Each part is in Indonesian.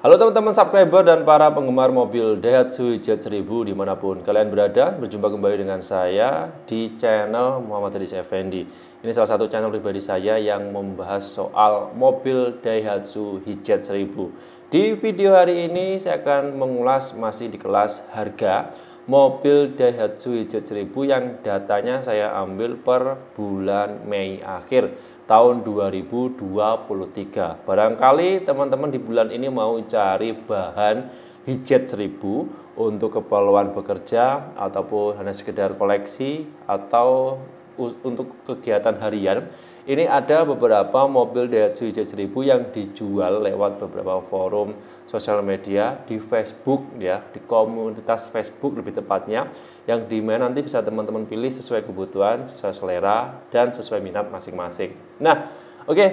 Halo teman-teman subscriber dan para penggemar mobil Daihatsu Jet 1000 dimanapun kalian berada Berjumpa kembali dengan saya di channel Muhammad Riz Effendi Ini salah satu channel pribadi saya yang membahas soal mobil Daihatsu Jet 1000 Di video hari ini saya akan mengulas masih di kelas harga mobil Daihatsu Jet 1000 yang datanya saya ambil per bulan Mei akhir tahun 2023. Barangkali teman-teman di bulan ini mau cari bahan hijet seribu untuk keperluan bekerja ataupun hanya sekedar koleksi atau untuk kegiatan harian ini ada beberapa mobil Daihatsu i 1000 yang dijual lewat beberapa forum sosial media di Facebook ya, di komunitas Facebook lebih tepatnya yang dimana nanti bisa teman-teman pilih sesuai kebutuhan, sesuai selera dan sesuai minat masing-masing. Nah, oke. Okay.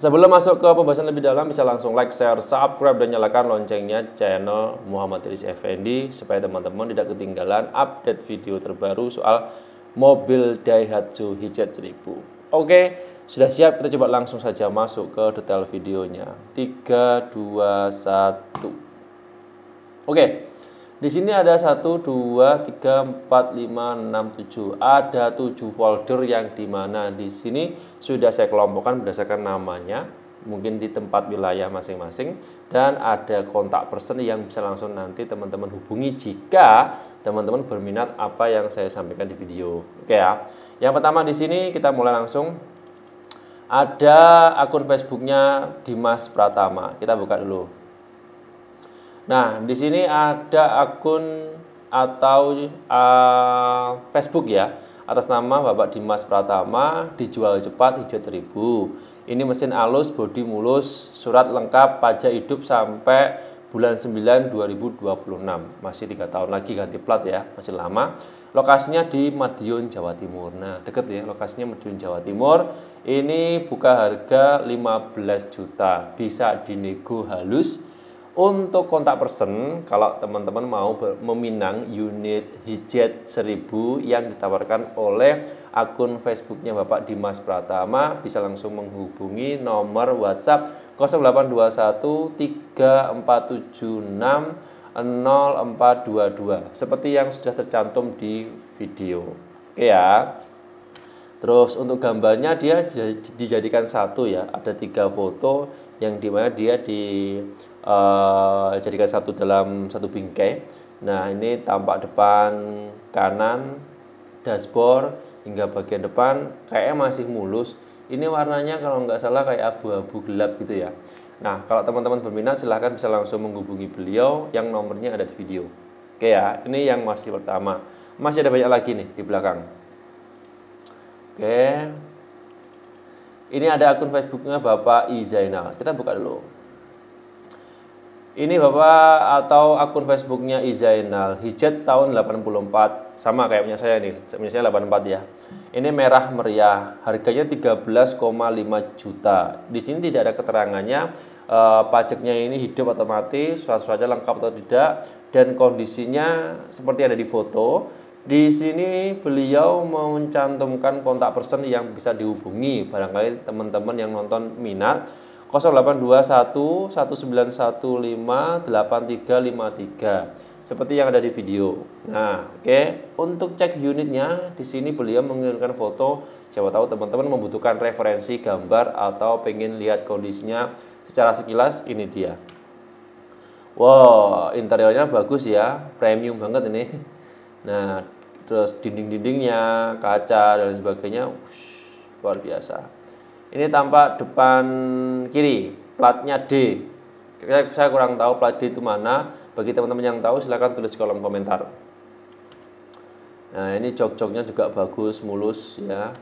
Sebelum masuk ke pembahasan lebih dalam bisa langsung like, share, subscribe dan nyalakan loncengnya channel Muhammad Riz Effendi supaya teman-teman tidak ketinggalan update video terbaru soal mobil Daihatsu Hijet 1000. Oke, sudah siap? Kita coba langsung saja masuk ke detail videonya. 3, 2, 1. Oke, di sini ada 1, 2, 3, 4, 5, 6, 7. Ada 7 folder yang dimana di sini sudah saya kelompokkan berdasarkan namanya. Mungkin di tempat wilayah masing-masing. Dan ada kontak person yang bisa langsung nanti teman-teman hubungi jika teman-teman berminat apa yang saya sampaikan di video. Oke ya. Yang pertama di sini kita mulai langsung. Ada akun Facebooknya Dimas Pratama. Kita buka dulu. Nah, di sini ada akun atau uh, Facebook ya atas nama Bapak Dimas Pratama dijual cepat hijau seribu. Ini mesin alus, bodi mulus, surat lengkap, pajak hidup sampai bulan 9 2026 masih tiga tahun lagi ganti plat ya masih lama lokasinya di Madiun Jawa Timur nah deket ya lokasinya Madiun Jawa Timur ini buka harga 15 juta bisa dinego halus untuk kontak person, kalau teman-teman mau meminang unit hijet 1000 yang ditawarkan oleh akun Facebooknya Bapak Dimas Pratama, bisa langsung menghubungi nomor WhatsApp 0821 3476 0422 seperti yang sudah tercantum di video oke ya terus untuk gambarnya dia dijadikan satu ya ada tiga foto yang dimana dia di Eh, jadikan satu dalam satu bingkai. Nah, ini tampak depan kanan dashboard hingga bagian depan kayaknya masih mulus. Ini warnanya kalau nggak salah kayak abu-abu gelap gitu ya. Nah, kalau teman-teman berminat silahkan bisa langsung menghubungi beliau yang nomornya ada di video. Oke ya, ini yang masih pertama. Masih ada banyak lagi nih di belakang. Oke. Ini ada akun Facebooknya Bapak Izainal. Kita buka dulu. Ini Bapak atau akun Facebooknya Izainal Hijet tahun 84 Sama kayak punya saya ini, punya saya 84 ya Ini merah meriah Harganya 13,5 juta Di sini tidak ada keterangannya e, Pajaknya ini hidup atau mati suatu saja lengkap atau tidak Dan kondisinya seperti ada di foto Di sini beliau mencantumkan kontak person yang bisa dihubungi Barangkali teman-teman yang nonton minat 082119158353 seperti yang ada di video. Nah, oke, okay. untuk cek unitnya di sini beliau mengirimkan foto. Siapa tahu teman-teman membutuhkan referensi gambar atau pengen lihat kondisinya secara sekilas ini dia. Wow, interiornya bagus ya, premium banget ini. Nah, terus dinding-dindingnya, kaca dan sebagainya, wush, luar biasa. Ini tampak depan kiri, platnya D. Saya kurang tahu plat D itu mana. Bagi teman-teman yang tahu silahkan tulis di kolom komentar. Nah ini jog-jognya juga bagus, mulus ya.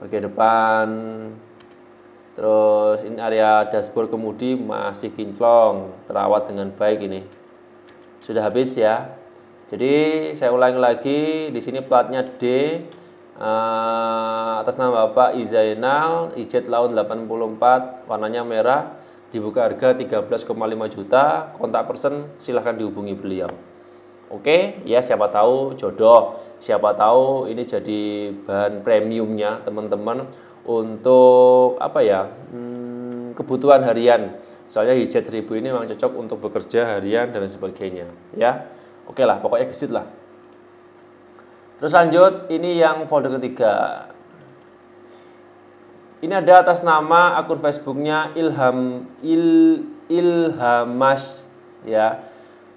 Bagian depan Terus ini area dashboard kemudi masih kinclong, terawat dengan baik ini. Sudah habis ya. Jadi saya ulangi lagi, di sini platnya D, uh, atas nama Bapak Izainal Ijet Laun 84 warnanya merah dibuka harga 13,5 juta kontak person silahkan dihubungi beliau oke okay? ya siapa tahu jodoh siapa tahu ini jadi bahan premiumnya teman-teman untuk apa ya hmm, kebutuhan harian soalnya hijet ribu ini memang cocok untuk bekerja harian dan sebagainya ya oke okay lah pokoknya gesit lah Terus lanjut, ini yang folder ketiga. Ini ada atas nama akun Facebooknya Ilham Il Ilhamas ya.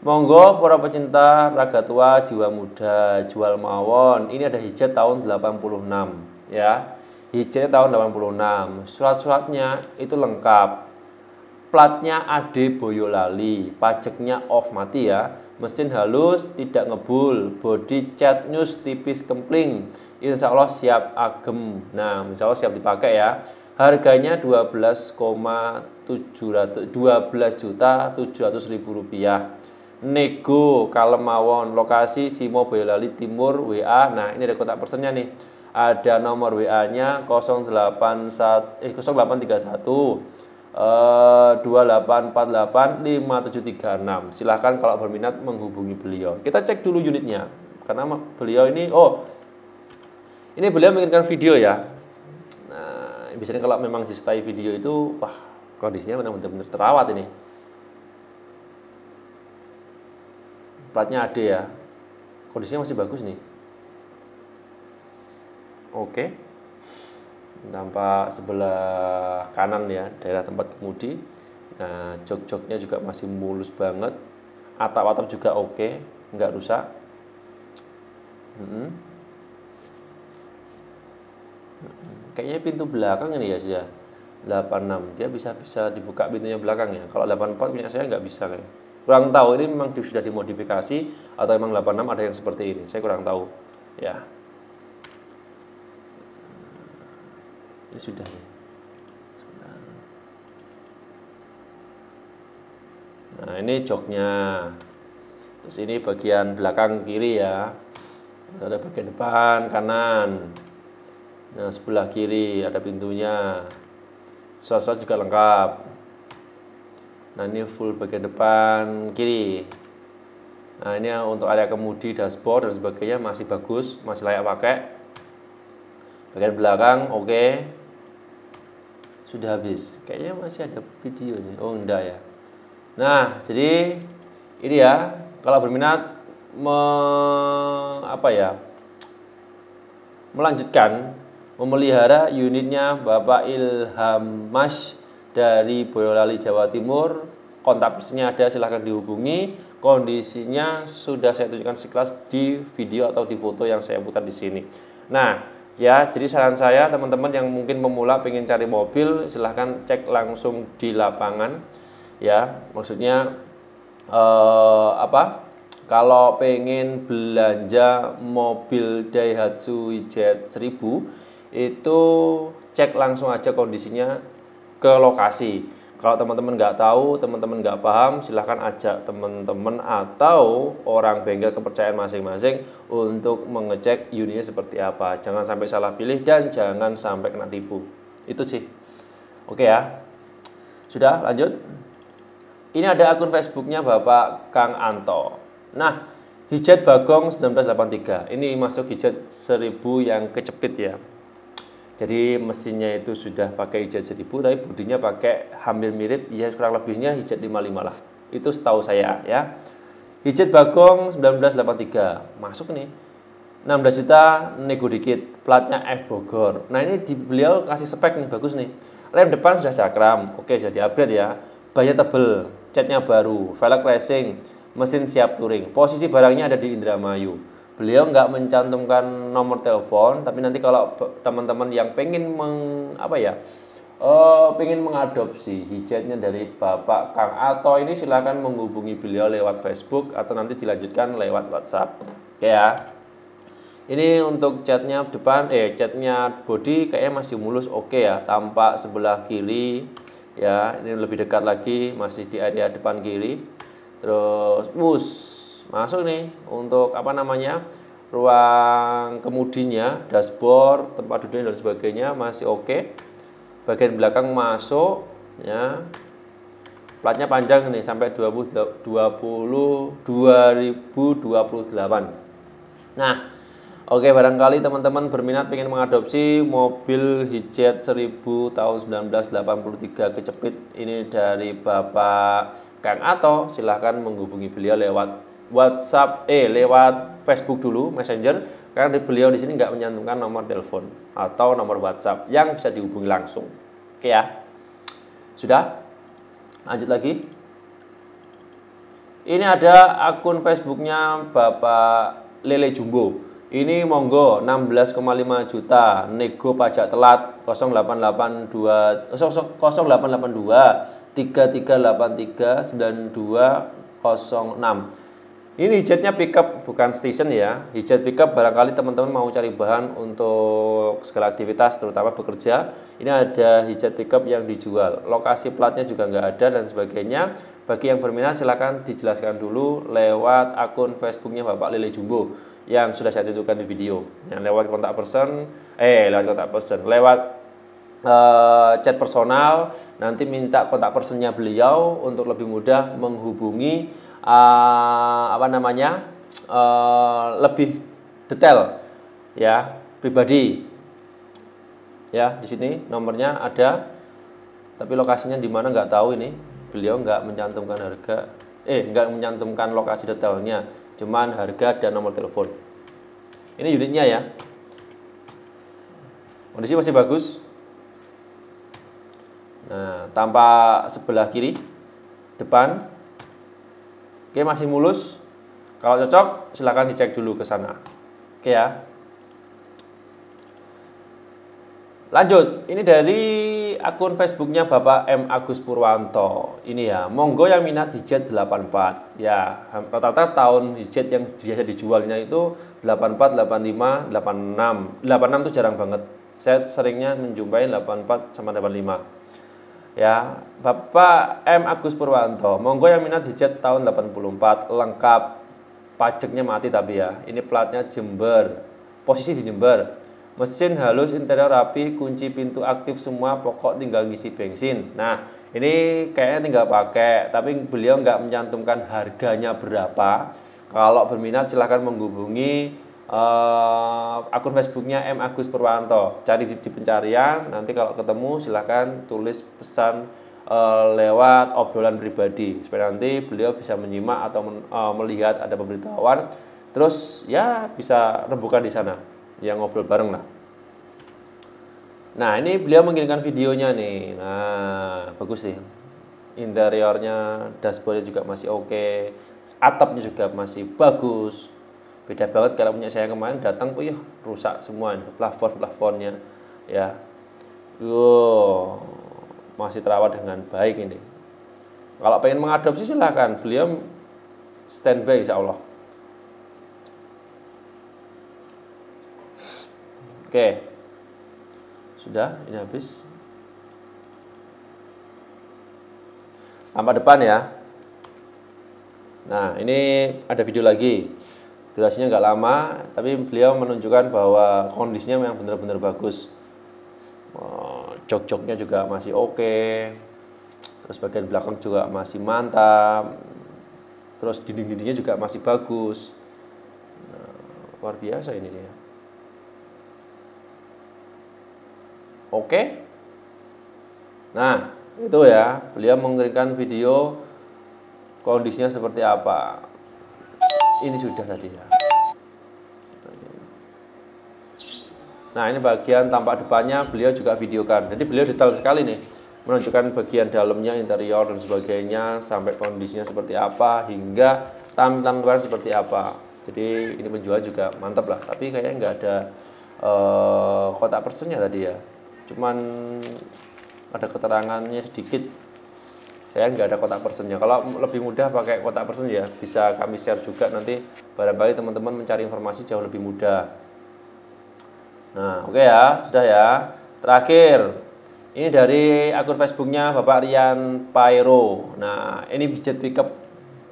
Monggo para pecinta raga tua jiwa muda jual mawon. Ini ada hijet tahun 86 ya. Hijet tahun 86. Surat-suratnya itu lengkap. Platnya AD Boyolali, pajaknya off mati ya mesin halus tidak ngebul body cat news tipis kempling insya Allah siap agem nah insya Allah siap dipakai ya harganya 12,700 12 juta 700 ribu rupiah nego kalem mawon lokasi Simo Boyolali Timur WA nah ini ada kotak persennya nih ada nomor WA nya 081 eh 0831 2848 eh, 5736. Silahkan kalau berminat menghubungi beliau. Kita cek dulu unitnya. Karena beliau ini oh ini beliau menginginkan video ya. Nah, biasanya kalau memang disertai video itu wah kondisinya benar-benar terawat ini. Platnya ada ya. Kondisinya masih bagus nih. Oke. Okay nampak sebelah kanan ya daerah tempat kemudi nah jok-joknya juga masih mulus banget atap-atap juga oke nggak rusak hmm. kayaknya pintu belakang ini ya ya 86 dia bisa bisa dibuka pintunya belakang ya kalau 84 punya saya nggak bisa kayak kurang tahu ini memang sudah dimodifikasi atau memang 86 ada yang seperti ini saya kurang tahu ya ini ya sudah ya nah ini joknya terus ini bagian belakang kiri ya terus ada bagian depan kanan nah sebelah kiri ada pintunya sosok juga lengkap nah ini full bagian depan kiri Nah ini untuk area kemudi, dashboard dan sebagainya masih bagus, masih layak pakai. Bagian belakang oke, okay sudah habis. Kayaknya masih ada video nih. Oh, enggak ya. Nah, jadi ini ya, kalau berminat me, apa ya? melanjutkan memelihara unitnya Bapak Ilham Mas dari Boyolali Jawa Timur. Kontak personnya ada, silahkan dihubungi. Kondisinya sudah saya tunjukkan sekelas di video atau di foto yang saya putar di sini. Nah, Ya, jadi saran saya teman-teman yang mungkin pemula ingin cari mobil, silahkan cek langsung di lapangan. Ya, maksudnya eh, apa? Kalau pengen belanja mobil Daihatsu Jet 1000 itu cek langsung aja kondisinya ke lokasi kalau teman-teman nggak tahu, teman-teman nggak paham, silahkan ajak teman-teman atau orang bengkel kepercayaan masing-masing untuk mengecek unitnya seperti apa. Jangan sampai salah pilih dan jangan sampai kena tipu. Itu sih. Oke ya. Sudah, lanjut. Ini ada akun Facebooknya Bapak Kang Anto. Nah, Hijet Bagong 1983. Ini masuk hijet 1000 yang kecepit ya. Jadi mesinnya itu sudah pakai hijat 1000 tapi bodinya pakai hampir mirip ya kurang lebihnya hijat 55 lah. Itu setahu saya ya. Hijet Bagong 1983 masuk nih. 16 juta nego dikit platnya F Bogor. Nah ini di beliau kasih spek nih bagus nih. Rem depan sudah cakram, oke jadi upgrade ya. Banyak tebel, catnya baru, velg racing, mesin siap touring. Posisi barangnya ada di Indramayu beliau nggak mencantumkan nomor telepon tapi nanti kalau teman-teman yang pengen meng apa ya uh, eh, pengen mengadopsi hijabnya dari Bapak Kang atau ini silahkan menghubungi beliau lewat Facebook atau nanti dilanjutkan lewat WhatsApp Oke ya ini untuk catnya depan eh catnya body kayaknya masih mulus oke okay ya tampak sebelah kiri ya ini lebih dekat lagi masih di area depan kiri terus bus masuk nih untuk apa namanya ruang kemudinya dashboard tempat duduk dan sebagainya masih oke bagian belakang masuk ya platnya panjang nih sampai 20, 20 2028 nah oke barangkali teman-teman berminat pengen mengadopsi mobil hijet 1000 tahun 1983 kejepit ini dari Bapak Kang Ato silahkan menghubungi beliau lewat WhatsApp eh lewat Facebook dulu Messenger karena beliau di sini nggak menyantumkan nomor telepon atau nomor WhatsApp yang bisa dihubungi langsung. Oke ya. Sudah? Lanjut lagi. Ini ada akun Facebooknya Bapak Lele Jumbo. Ini monggo 16,5 juta nego pajak telat 0882 0882 3383 9206 ini hijetnya pickup bukan station ya. Hijet pickup barangkali teman-teman mau cari bahan untuk segala aktivitas terutama bekerja. Ini ada hijet pickup yang dijual. Lokasi platnya juga nggak ada dan sebagainya. Bagi yang berminat silahkan dijelaskan dulu lewat akun Facebooknya Bapak Lele Jumbo yang sudah saya tunjukkan di video. Yang lewat kontak person, eh lewat kontak person, lewat Uh, chat personal nanti minta kontak personnya beliau untuk lebih mudah menghubungi uh, apa namanya uh, lebih detail ya pribadi ya di sini nomornya ada tapi lokasinya di mana nggak tahu ini beliau nggak mencantumkan harga eh nggak mencantumkan lokasi detailnya cuman harga dan nomor telepon ini unitnya ya kondisi masih bagus nah tampak sebelah kiri depan Oke, masih mulus. Kalau cocok, silahkan dicek dulu ke sana. Oke ya. Lanjut, ini dari akun Facebooknya Bapak M. Agus Purwanto. Ini ya, monggo yang minat hijet 84. Ya, rata-rata tahun hijet yang biasa dijualnya itu 84, 85, 86. 86 itu jarang banget. Saya seringnya menjumpai 84 sama 85 ya Bapak M Agus Purwanto monggo yang minat hijet tahun 84 lengkap pajaknya mati tapi ya ini platnya Jember posisi di Jember mesin halus interior rapi kunci pintu aktif semua pokok tinggal ngisi bensin nah ini kayaknya tinggal pakai tapi beliau nggak mencantumkan harganya berapa kalau berminat silahkan menghubungi uh, akun Facebooknya M Agus Purwanto. Cari di, di pencarian, nanti kalau ketemu silahkan tulis pesan uh, lewat obrolan pribadi supaya nanti beliau bisa menyimak atau men, uh, melihat ada pemberitahuan. Terus ya bisa rebukan di sana, yang ngobrol bareng lah. Nah ini beliau mengirimkan videonya nih, nah bagus sih. Interiornya, dashboardnya juga masih oke, okay. atapnya juga masih bagus beda banget kalau punya saya kemarin datang puyuh iya, rusak semua plafon plafonnya ya wow masih terawat dengan baik ini kalau pengen mengadopsi silahkan beliau standby insya Allah oke sudah ini habis sampai depan ya nah ini ada video lagi durasinya nggak lama tapi beliau menunjukkan bahwa kondisinya memang benar-benar bagus oh, jok-joknya juga masih oke okay. terus bagian belakang juga masih mantap terus dinding-dindingnya juga masih bagus nah, luar biasa ini dia oke okay? nah itu ya beliau mengirimkan video kondisinya seperti apa ini sudah tadi ya nah ini bagian tampak depannya beliau juga videokan jadi beliau detail sekali nih menunjukkan bagian dalamnya interior dan sebagainya sampai kondisinya seperti apa hingga tampilan luar seperti apa jadi ini penjual juga mantap lah tapi kayaknya nggak ada uh, kotak persennya tadi ya cuman ada keterangannya sedikit saya nggak ada kotak persennya. Kalau lebih mudah pakai kotak persen ya bisa kami share juga nanti barangkali teman-teman mencari informasi jauh lebih mudah. Nah, oke okay ya, sudah ya. Terakhir, ini dari akun Facebooknya Bapak Rian Pairo. Nah, ini budget pickup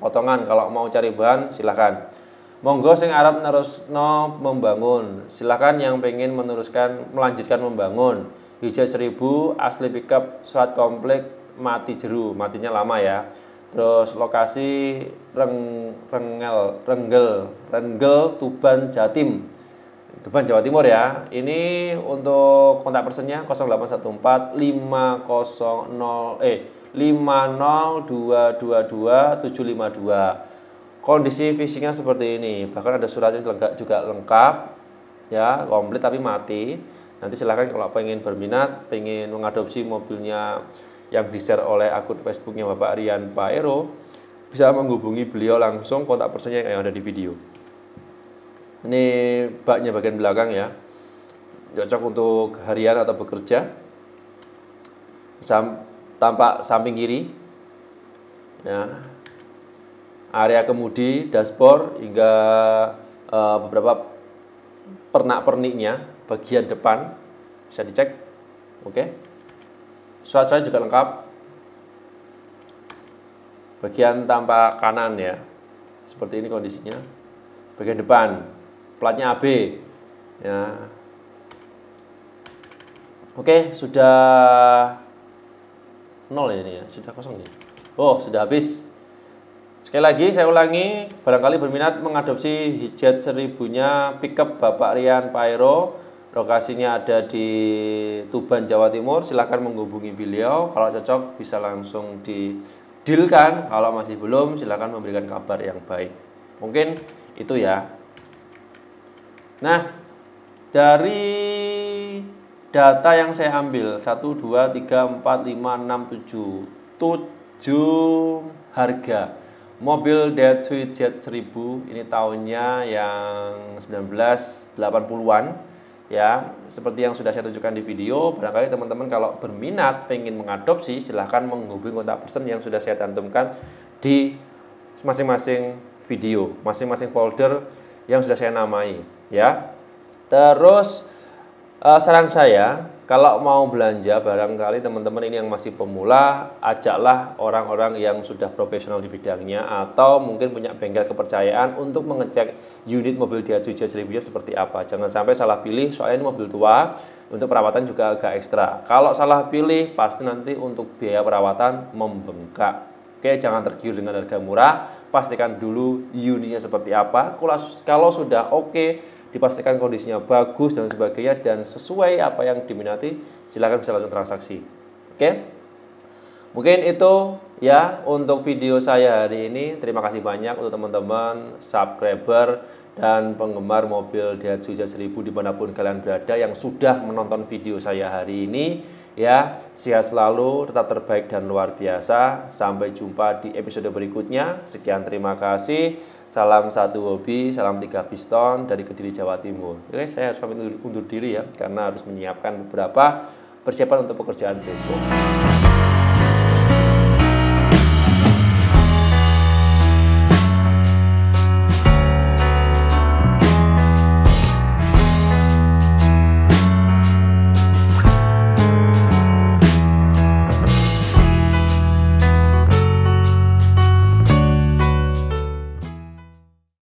potongan. Kalau mau cari bahan, silahkan. Monggo sing Arab nerusno membangun. Silahkan yang pengen meneruskan, melanjutkan membangun. Hijau seribu, asli pickup, suat komplek, mati jeru, matinya lama ya. Terus lokasi Reng, Rengel, Renggel, Renggel, Tuban, Jatim. Tuban, Jawa Timur ya. Ini untuk kontak personnya 0814 500 eh 752 Kondisi fisiknya seperti ini. Bahkan ada suratnya juga lengkap ya, komplit tapi mati. Nanti silahkan kalau pengen berminat, pengen mengadopsi mobilnya yang di-share oleh akun Facebooknya Bapak Rian Paero bisa menghubungi beliau langsung kontak personnya yang ada di video ini baknya bagian belakang ya cocok untuk harian atau bekerja Sam, tampak samping kiri ya area kemudi dashboard hingga uh, beberapa pernak-perniknya bagian depan bisa dicek oke okay. Suasana juga lengkap bagian tampak kanan ya seperti ini kondisinya bagian depan platnya AB ya Oke, sudah nol ini ya, sudah kosong nih. Oh, sudah habis. Sekali lagi saya ulangi, barangkali berminat mengadopsi hijet seribunya pickup Bapak Rian Pairo Lokasinya ada di Tuban, Jawa Timur. Silahkan menghubungi beliau. Kalau cocok bisa langsung di deal kan Kalau masih belum, silahkan memberikan kabar yang baik. Mungkin itu ya. Nah, dari data yang saya ambil 1 2 3 4 5 6 7 7 harga mobil Daihatsu Jet 1000 ini tahunnya yang 1980-an ya seperti yang sudah saya tunjukkan di video barangkali teman-teman kalau berminat pengen mengadopsi silahkan menghubungi kontak person yang sudah saya cantumkan di masing-masing video masing-masing folder yang sudah saya namai ya terus uh, saran saya kalau mau belanja barangkali teman-teman ini yang masih pemula, ajaklah orang-orang yang sudah profesional di bidangnya atau mungkin punya bengkel kepercayaan untuk mengecek unit mobil dia cuci Review seperti apa. Jangan sampai salah pilih, soalnya ini mobil tua, untuk perawatan juga agak ekstra. Kalau salah pilih, pasti nanti untuk biaya perawatan membengkak. Oke, jangan tergiur dengan harga murah, pastikan dulu unitnya seperti apa. Kalau sudah oke, okay, dipastikan kondisinya bagus dan sebagainya dan sesuai apa yang diminati silahkan bisa langsung transaksi oke mungkin itu ya untuk video saya hari ini terima kasih banyak untuk teman-teman subscriber dan penggemar mobil Daihatsu Z1000 dimanapun kalian berada yang sudah menonton video saya hari ini ya sehat selalu tetap terbaik dan luar biasa sampai jumpa di episode berikutnya sekian terima kasih salam satu hobi salam tiga piston dari kediri jawa timur oke saya harus pamit undur, diri ya karena harus menyiapkan beberapa persiapan untuk pekerjaan besok